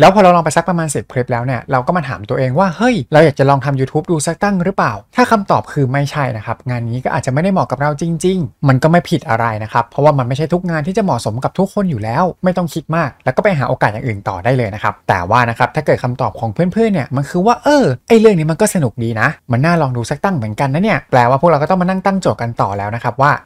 แล้วพอเราลองไปสักประมาณเสร็จคลิปแล้วเนี่ยเราก็มาถามตัวเองว่าเฮ้ยเราอยากจะลองทำ YouTube ดูสักตั้งหรือเปล่า ถ้าคำตอบคือไม่ใช่นะครับงานนี้ก็อาจจะไม่ได้เหมาะกับเราจริง ๆ มันก็ไม่ผิดอะไรนะครับ เพราะว่ามันไม่ใช่ทุกงานที่จะเหมาะสมกับทุกคนอยู่แล้ว ไม่ต้องคิดมาก แล้วก็ไปหาโอกาสอย่างอื่นต่อได้เลยนะครับแต่ว่านะครับถ้าเกิดคำตอบของเพื่อนๆเนี่ยมันคือว่าเออไอเรื่องนี้มันก็สนุกดีนะมันน่าลองดูสักตั้งเหมือนกันนะเนี่ยแปลว่าพวกเราก็ต้องมานั่งตั้งโจทย์กันต่อแล้วนะครับว่า